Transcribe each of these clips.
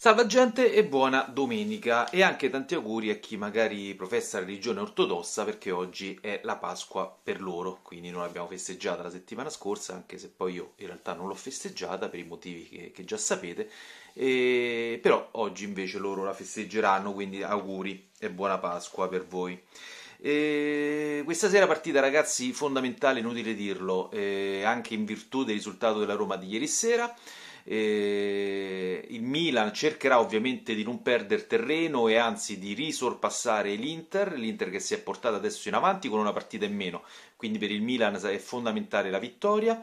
Salva gente e buona domenica e anche tanti auguri a chi magari professa religione ortodossa perché oggi è la Pasqua per loro, quindi non l'abbiamo festeggiata la settimana scorsa anche se poi io in realtà non l'ho festeggiata per i motivi che, che già sapete, e, però oggi invece loro la festeggeranno, quindi auguri e buona Pasqua per voi. E questa sera partita, ragazzi, fondamentale, inutile dirlo, eh, anche in virtù del risultato della Roma di ieri sera. Eh, il Milan cercherà ovviamente di non perdere terreno e anzi di risorpassare l'Inter, l'Inter che si è portata adesso in avanti con una partita in meno, quindi per il Milan è fondamentale la vittoria,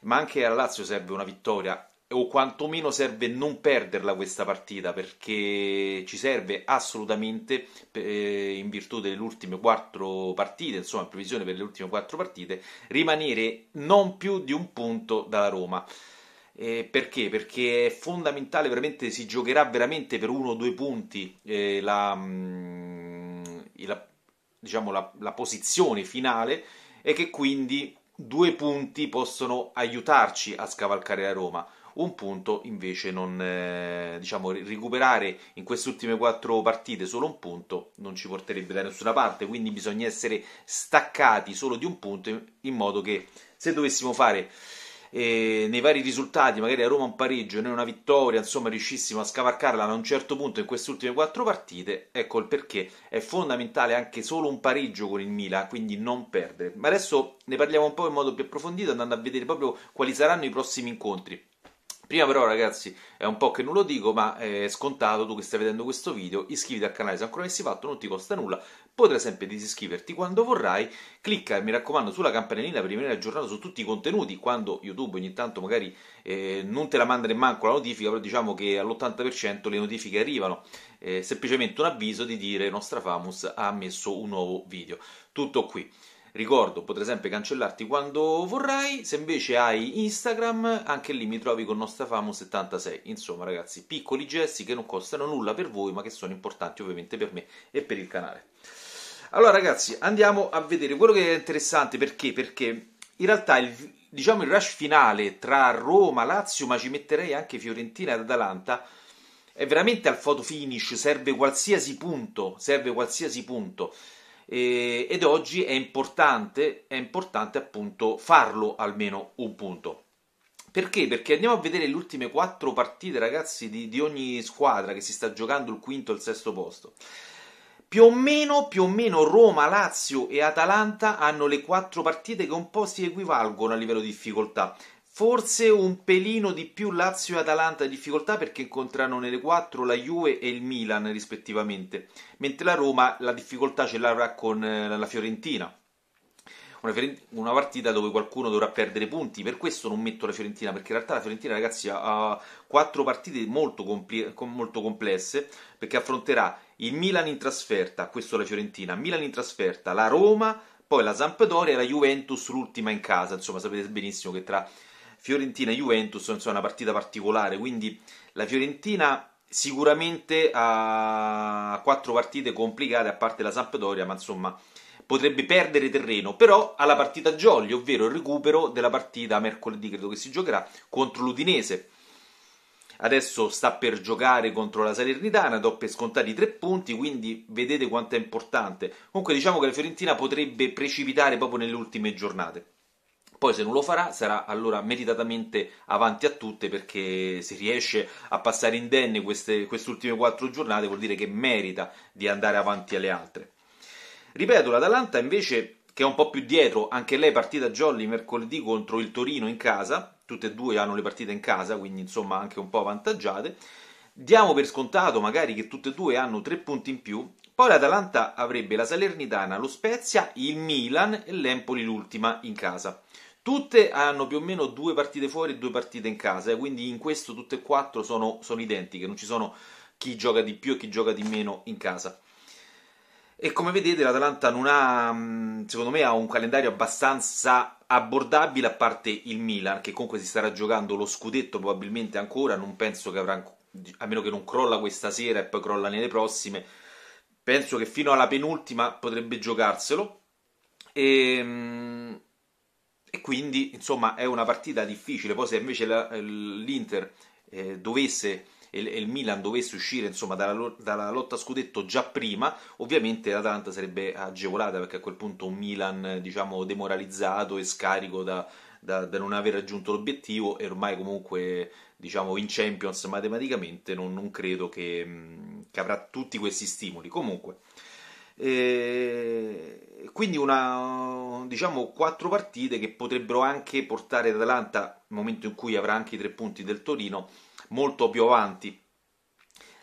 ma anche alla Lazio serve una vittoria o quantomeno serve non perderla questa partita perché ci serve assolutamente eh, in virtù delle ultime quattro partite, insomma in previsione per le ultime quattro partite, rimanere non più di un punto dalla Roma. Eh, perché? Perché è fondamentale, veramente si giocherà veramente per uno o due punti eh, la, mh, mm, la, diciamo, la, la posizione finale e che quindi due punti possono aiutarci a scavalcare la Roma un punto invece non eh, diciamo recuperare in queste ultime quattro partite solo un punto non ci porterebbe da nessuna parte quindi bisogna essere staccati solo di un punto in modo che se dovessimo fare eh, nei vari risultati, magari a Roma un pareggio e noi una vittoria, insomma riuscissimo a scavarcarla a un certo punto in queste ultime quattro partite, ecco il perché è fondamentale anche solo un pareggio con il Milan, quindi non perdere. Ma adesso ne parliamo un po' in modo più approfondito andando a vedere proprio quali saranno i prossimi incontri. Prima però ragazzi è un po' che non lo dico ma è scontato tu che stai vedendo questo video iscriviti al canale se ancora non sei fatto non ti costa nulla potrai sempre disiscriverti quando vorrai clicca mi raccomando sulla campanellina per rimanere aggiornato su tutti i contenuti quando YouTube ogni tanto magari eh, non te la manda nemmeno la notifica però diciamo che all'80% le notifiche arrivano eh, semplicemente un avviso di dire nostra Famus ha messo un nuovo video tutto qui Ricordo, potrei sempre cancellarti quando vorrai. Se invece hai Instagram, anche lì mi trovi con Nostafamo76. Insomma, ragazzi, piccoli gesti che non costano nulla per voi, ma che sono importanti ovviamente per me e per il canale. Allora, ragazzi, andiamo a vedere quello che è interessante perché? Perché in realtà il, diciamo il rush finale tra Roma, Lazio, ma ci metterei anche Fiorentina ed Atalanta. È veramente al photo finish, serve qualsiasi punto, serve qualsiasi punto eh, ed oggi è importante, è importante appunto farlo almeno un punto. Perché? Perché andiamo a vedere le ultime quattro partite, ragazzi, di, di, ogni squadra che si sta giocando il quinto e il sesto posto. Più o, meno, più o meno Roma, Lazio e Atalanta hanno le quattro partite che un po' si equivalgono a livello di difficoltà. Forse un pelino di più Lazio e Atalanta di difficoltà perché incontrano nelle quattro la Juve e il Milan rispettivamente, mentre la Roma la difficoltà ce l'avrà con eh, la Fiorentina. Una, partita dove qualcuno dovrà perdere punti, per questo non metto la Fiorentina, perché in realtà la Fiorentina ragazzi ha quattro partite molto, compl- molto complesse, perché affronterà il Milan in trasferta, questo la Fiorentina, Milan in trasferta, la Roma, poi la Sampdoria e la Juventus l'ultima in casa, insomma sapete benissimo che tra Fiorentina-Juventus, insomma, una partita particolare, quindi la Fiorentina sicuramente ha quattro partite complicate, a parte la Sampdoria, ma insomma potrebbe perdere terreno, però la partita Jolly, ovvero il recupero della partita mercoledì, credo che si giocherà, contro l'Udinese. Adesso sta per giocare contro la Salernitana, do per scontati tre punti, quindi vedete quanto è importante. Comunque diciamo che la Fiorentina potrebbe precipitare proprio nelle ultime giornate. Poi se non lo farà sarà allora meritatamente avanti a tutte perché se riesce a passare indenne queste, ultime quattro giornate vuol dire che merita di andare avanti alle altre. Ripeto, l'Atalanta invece che è un po' più dietro, anche lei partita jolly mercoledì contro il Torino in casa, tutte e due hanno le partite in casa, quindi insomma anche un po' avvantaggiate. Diamo per scontato magari che tutte e due hanno tre punti in più, poi l'Atalanta avrebbe la Salernitana, lo Spezia, il Milan e l'Empoli l'ultima in casa. Tutte hanno più o meno due partite fuori e due partite in casa, eh, quindi in questo tutte e quattro sono, sono identiche, non ci sono chi gioca di più e chi gioca di meno in casa. E come vedete l'Atalanta non ha, mm, secondo me, ha un calendario abbastanza abbordabile a parte il Milan, che comunque si starà giocando lo scudetto probabilmente ancora, non penso che avrà, a meno che non crolla questa sera e poi crolla nelle prossime, penso che fino alla penultima potrebbe giocarselo. E, ehm, e quindi insomma è una partita difficile, poi se invece la, l'Inter eh, dovesse e il Milan dovesse uscire insomma, dalla, dalla, lotta scudetto già prima, ovviamente l'Atalanta sarebbe agevolata perché a quel punto un Milan diciamo, demoralizzato e scarico da, da, da, non aver raggiunto l'obiettivo e ormai comunque diciamo, in Champions matematicamente non, non credo che, mm, che avrà tutti questi stimoli. Comunque e eh, quindi una, diciamo, quattro partite che potrebbero anche portare l'Atalanta, nel momento in cui avrà anche i tre punti del Torino, molto più avanti.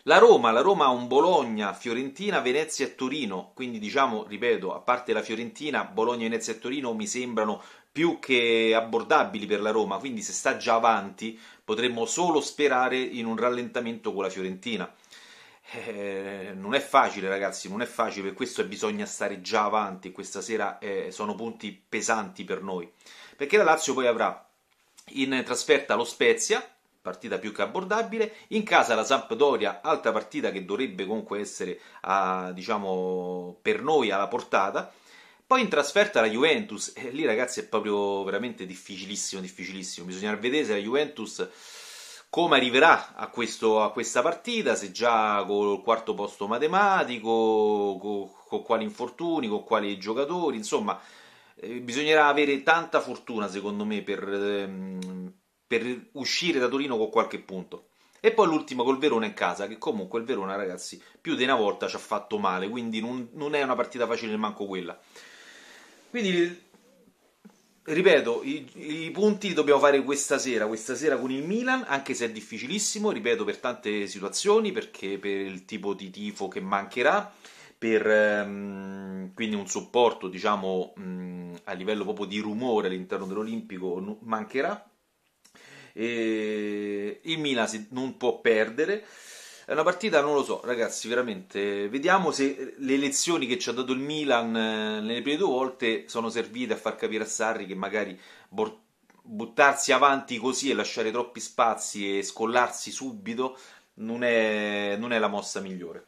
La Roma, la Roma ha un Bologna, Fiorentina, Venezia e Torino, quindi diciamo, ripeto, a parte la Fiorentina, Bologna, Venezia e Torino mi sembrano più che abbordabili per la Roma, quindi se sta già avanti potremmo solo sperare in un rallentamento con la Fiorentina. Eh, non è facile, ragazzi, non è facile, per questo bisogna stare già avanti. Questa sera eh, sono punti pesanti per noi. Perché la Lazio poi avrà in trasferta lo Spezia, partita più che abbordabile, in casa la Sampdoria, altra partita che dovrebbe comunque essere a, diciamo, per noi alla portata. Poi in trasferta la Juventus, eh, lì ragazzi è proprio veramente difficilissimo, difficilissimo. Bisogna vedere se la Juventus come arriverà a, questo, a, questa partita, se già col quarto posto matematico, con, con quali infortuni, con quali giocatori, insomma, eh, bisognerà avere tanta fortuna secondo me per, ehm, per, uscire da Torino con qualche punto. E poi l'ultima col Verona in casa, che comunque il Verona, ragazzi, più di una volta ci ha fatto male, quindi non, non è una partita facile manco quella. Quindi ripeto, i, i, punti li dobbiamo fare questa sera, questa sera con il Milan, anche se è difficilissimo, ripeto, per tante situazioni, perché per il tipo di tifo che mancherà, per ehm, quindi un supporto, diciamo, mh, mm, a livello proprio di rumore all'interno dell'Olimpico n- mancherà. E il Milan non può perdere. È una partita, non lo so, ragazzi, veramente. Vediamo se le lezioni che ci ha dato il Milan eh, nelle prime due volte sono servite a far capire a Sarri che magari buttarsi avanti così e lasciare troppi spazi e scollarsi subito non è, non è la mossa migliore.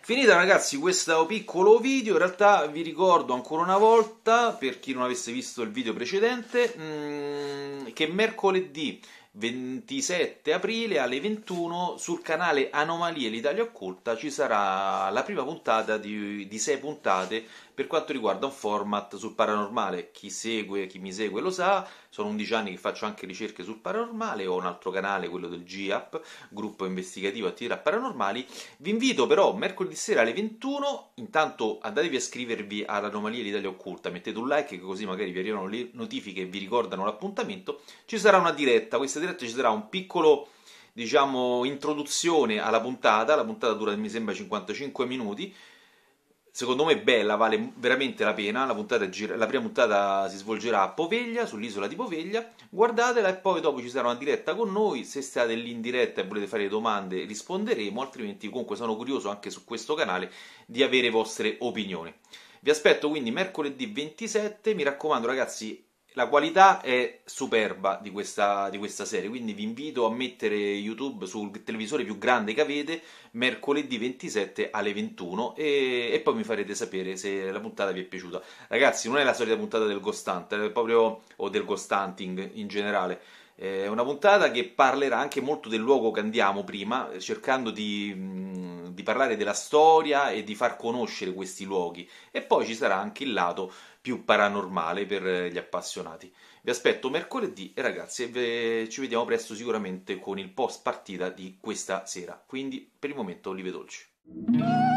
Finita ragazzi questo piccolo video, in realtà vi ricordo ancora una volta, per chi non avesse visto il video precedente, mm, che mercoledì 27 aprile alle 21 sul canale Anomalie l'Italia Occulta ci sarà la prima puntata di, di sei puntate per quanto riguarda un format sul paranormale. Chi segue, chi mi segue lo sa, sono 11 anni che faccio anche ricerche sul paranormale, ho un altro canale, quello del GIAP, gruppo investigativo attività paranormali. Vi invito però mercoledì sera alle 21, intanto andatevi a iscrivervi all'Anomalia Anomalie l'Italia Occulta, mettete un like così magari vi arrivano le notifiche e vi ricordano l'appuntamento. Ci sarà una diretta, questa diretta ci sarà un piccolo diciamo introduzione alla puntata, la puntata dura mi sembra 55 minuti secondo me bella, vale veramente la pena. La, puntata gira- la prima puntata si svolgerà a Poveglia, sull'isola di Poveglia. Guardatela e poi dopo ci sarà una diretta con noi. Se state lì in diretta e volete fare domande, risponderemo. Altrimenti, comunque, sono curioso anche su questo canale di avere vostre opinioni. Vi aspetto quindi mercoledì 27. Mi raccomando, ragazzi, la qualità è superba di questa, di questa, serie, quindi vi invito a mettere YouTube sul televisore più grande che avete mercoledì 27 alle 21 e, e poi mi farete sapere se la puntata vi è piaciuta. Ragazzi, non è la solita puntata del Ghost Hunter, proprio, o del Ghost Hunting in generale. È una puntata che parlerà anche molto del luogo che andiamo prima, cercando di... Mh, mm, di parlare della storia e di far conoscere questi luoghi e poi ci sarà anche il lato più paranormale per eh, gli appassionati. Vi aspetto mercoledì e ragazzi eh, ci vediamo presto sicuramente con il post partita di questa sera, quindi per il momento olive dolci.